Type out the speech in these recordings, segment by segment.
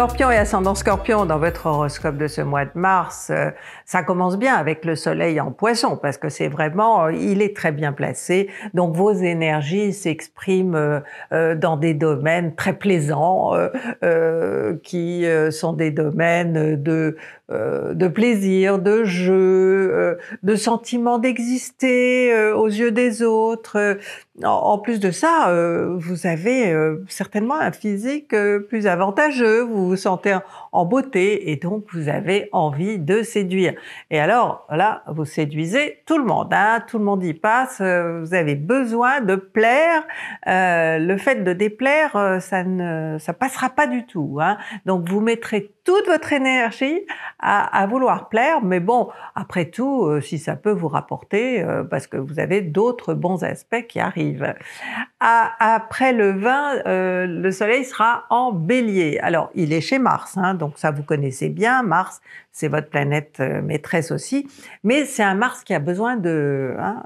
Scorpion et ascendant Scorpion dans votre horoscope de ce mois de mars, euh, ça commence bien avec le soleil en poisson parce que c'est vraiment, euh, il est très bien placé. Donc vos énergies s'expriment euh, dans des domaines très plaisants qui sont des domaines de, de plaisir, de jeu, de sentiment d'exister aux yeux des autres. En plus de ça, vous avez certainement un physique plus avantageux. Vous vous sentez en beauté et donc vous avez envie de séduire. Et alors là, vous séduisez tout le monde, hein. tout le monde y passe, euh, vous avez besoin de plaire. Euh, le fait de déplaire, euh, ça ne ça passera pas du tout. Hein. Donc vous mettrez toute votre énergie à, vouloir plaire, mais bon, après tout, euh, si ça peut vous rapporter, euh, parce que vous avez d'autres bons aspects qui arrivent. À, après le 20, euh, le Soleil sera en Bélier. Alors, il est chez Mars, hein, donc ça vous connaissez bien. Mars, c'est votre planète maîtresse aussi, mais c'est un Mars qui a besoin de hein,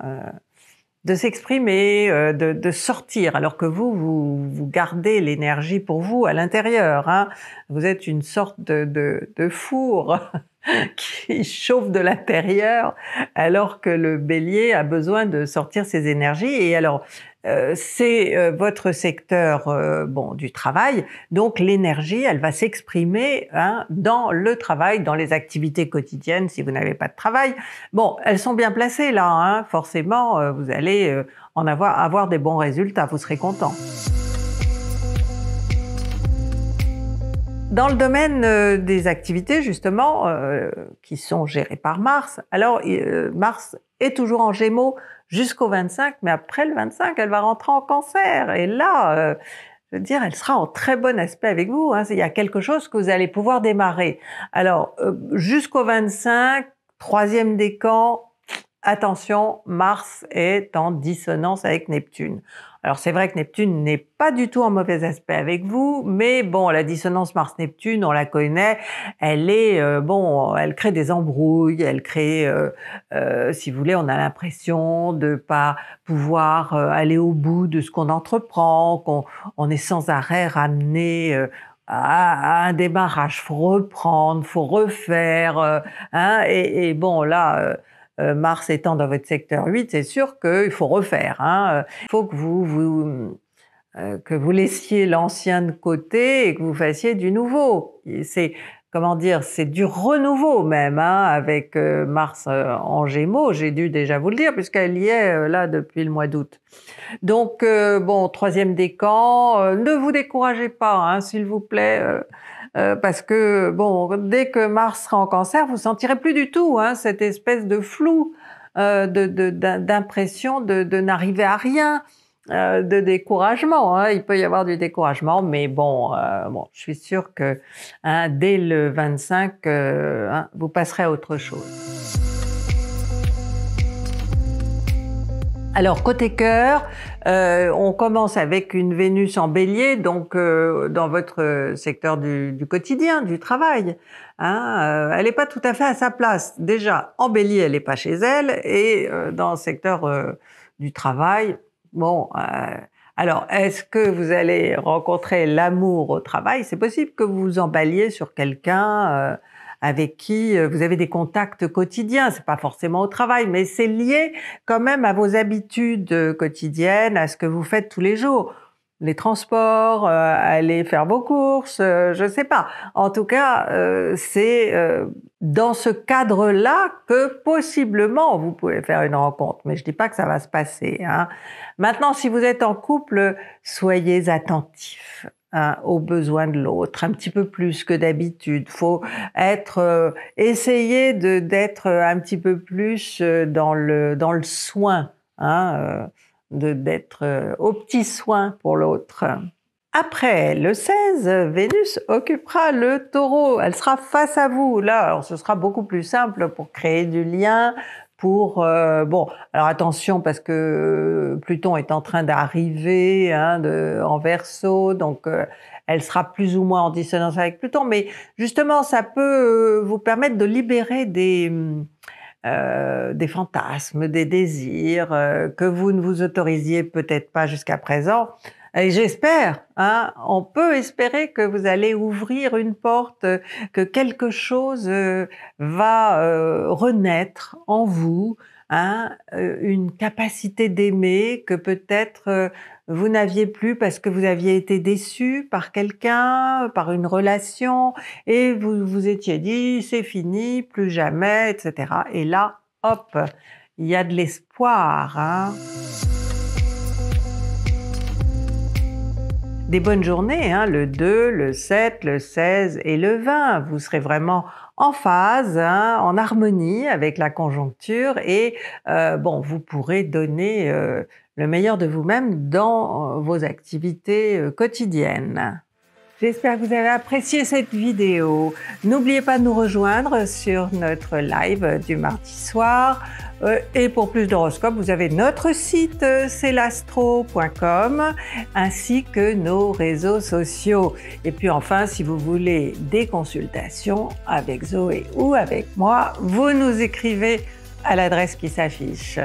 de s'exprimer, euh, de, de, sortir, alors que vous, vous, vous gardez l'énergie pour vous à l'intérieur. Hein. Vous êtes une sorte de, de, de four qui chauffe de l'intérieur, alors que le bélier a besoin de sortir ses énergies. Et alors, euh, c'est euh, votre secteur euh, bon du travail, donc l'énergie, elle va s'exprimer hein, dans le travail, dans les activités quotidiennes. Si vous n'avez pas de travail, bon, elles sont bien placées là, hein, forcément, vous allez en avoir avoir des bons résultats, vous serez content. Dans le domaine des activités, justement, qui sont gérées par Mars, alors Mars toujours en gémeaux jusqu'au 25, mais après le 25, elle va rentrer en cancer. Et là, euh, je veux dire, elle sera en très bon aspect avec vous. Hein. Il y a quelque chose que vous allez pouvoir démarrer. Alors, euh, jusqu'au 25, troisième décan, attention, Mars est en dissonance avec Neptune. Alors c'est vrai que Neptune n'est pas du tout en mauvais aspect avec vous, mais bon, la dissonance Mars-Neptune, on la connaît, elle est euh, bon, elle crée des embrouilles, elle crée, euh, euh, si vous voulez, on a l'impression de pas pouvoir aller au bout de ce qu'on entreprend, qu'on est sans arrêt ramené à un démarrage, faut reprendre, faut refaire, hein, et, bon là euh, Mars étant dans votre secteur 8, c'est sûr qu'il faut refaire. Hein. Euh, il faut que vous, vous euh, que vous laissiez l'ancien de côté et que vous fassiez du nouveau. C'est comment dire, c'est du renouveau même, hein, avec euh, Mars euh, en Gémeaux, j'ai dû déjà vous le dire, puisqu'elle y est euh, là depuis le mois d'août. Donc, bon, troisième décan, ne vous découragez pas, hein, s'il vous plaît, parce que, bon, dès que Mars sera en cancer, vous sentirez plus du tout hein, cette espèce de flou, d'impression de n'arriver à rien. Euh, de découragement. Hein. Il peut y avoir du découragement, mais bon, euh, bon je suis sûre que hein, dès le 25, euh, hein, vous passerez à autre chose. Alors côté cœur, on commence avec une Vénus en Bélier, donc dans votre secteur du, quotidien, du travail. elle n'est pas tout à fait à sa place. Déjà en Bélier, elle n'est pas chez elle, et dans le secteur du travail, Bon, euh, alors, est-ce que vous allez rencontrer l'amour au travail C'est possible que vous vous emballiez sur quelqu'un euh, avec qui euh, vous avez des contacts quotidiens. C'est pas forcément au travail, mais c'est lié quand même à vos habitudes quotidiennes, à ce que vous faites tous les jours. Les transports, aller faire vos courses, euh, je sais pas. En tout cas, c'est dans ce cadre-là que possiblement vous pouvez faire une rencontre. Mais je ne dis pas que ça va se passer. Hein. Maintenant, si vous êtes en couple, soyez attentifs hein, aux besoins de l'autre, un petit peu plus que d'habitude. Faut être, euh, essayer d'être un petit peu plus euh, dans le dans le soin, hein, euh, de d'être au petit soin pour l'autre. Après le 16, Vénus occupera le taureau. Elle sera face à vous. Là, ce sera beaucoup plus simple pour créer du lien, pour euh, bon alors attention parce que euh, Pluton est en train d'arriver hein, en Verseau donc euh, elle sera plus ou moins en dissonance avec Pluton mais justement ça peut vous permettre de libérer des des fantasmes, des désirs que vous ne vous autorisiez peut-être pas jusqu'à présent. Et j'espère, hein, on peut espérer que vous allez ouvrir une porte, que quelque chose euh, va euh, renaître en vous, Hein, euh, une capacité d'aimer que peut-être vous n'aviez plus parce que vous aviez été déçu par quelqu'un, par une relation, et vous vous étiez dit c'est fini, plus jamais, etc. Et là, hop, il y a de l'espoir. Hein. des bonnes journées, hein, le 2, le 7, le 16 et le 20. Vous serez vraiment en phase, hein, en harmonie avec la conjoncture et euh, bon, vous pourrez donner euh, le meilleur de vous-même dans euh, vos activités quotidiennes. J'espère que vous avez apprécié cette vidéo. N'oubliez pas de nous rejoindre sur notre live du mardi soir. Euh, et pour plus d'horoscopes, vous avez notre site euh, celastro.com ainsi que nos réseaux sociaux. Et puis enfin, si vous voulez des consultations avec Zoé ou avec moi, vous nous écrivez à l'adresse qui s'affiche.